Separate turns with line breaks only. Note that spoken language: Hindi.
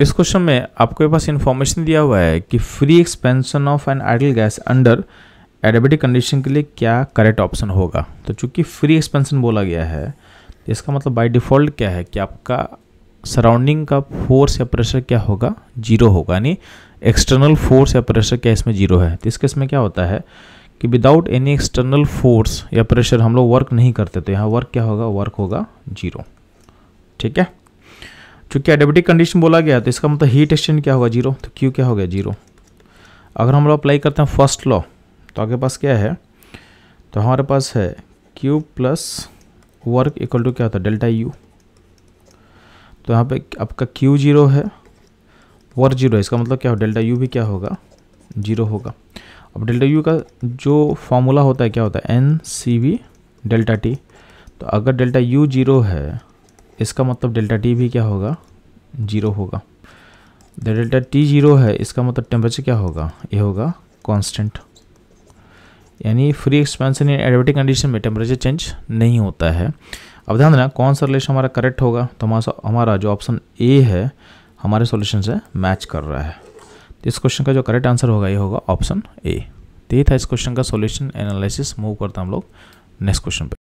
इस क्वेश्चन में आपके पास इन्फॉर्मेशन दिया हुआ है कि free expansion of an ideal gas under adiabatic condition के लिए क्या करेक्ट ऑप्शन होगा तो चूंकि फ्री एक्सपेंशन बोला गया है तो इसका मतलब बाय डिफ़ॉल्ट क्या है कि आपका सराउंडिंग का फोर्स या प्रेशर क्या होगा जीरो होगा यानी एक्सटर्नल फोर्स या प्रेशर क्या इसमें जीरो है तो इस केस में क्या होता है कि विदाउट एनी एक्सटर्नल फोर्स या प्रेशर हम लोग वर्क नहीं करते तो यहाँ वर्क क्या होगा वर्क होगा जीरो ठीक है चूंकि एडेबिटिक कंडीशन बोला गया तो इसका मतलब हीट एक्सचेंज क्या होगा जीरो तो क्यू क्या हो गया जीरो अगर हम लोग अप्लाई करते हैं फर्स्ट लॉ तो आगे पास क्या है तो हमारे पास है Q plus work equal to क्या होता है डेल्टा यू तो यहाँ पे आपका क्यू जीरो है वर्क जीरो है इसका मतलब क्या हो डेल्टा यू भी क्या होगा जीरो होगा अब डेल्टा यू का जो फॉर्मूला होता है क्या होता है N C V delta T तो अगर डेल्टा यू जीरो है इसका मतलब डेल्टा टी भी क्या होगा जीरो होगा द डेल्टा टी जीरो है इसका मतलब टेम्परेचर क्या होगा ये होगा कांस्टेंट यानी free expansion in adiabatic condition में टेम्परेचर चेंज नहीं होता है अब ध्यान देना कौन सा रिलेशन हमारा करेक्ट होगा तो हमारा हमारा जो ऑप्शन ए है हमारे सोल्यूशन से मैच कर रहा है तो इस क्वेश्चन का जो करेक्ट आंसर होगा ये होगा ऑप्शन ए तो ये था इस क्वेश्चन का सोल्यूशन एनालिसिस मूव करता हम लोग नेक्स्ट क्वेश्चन पे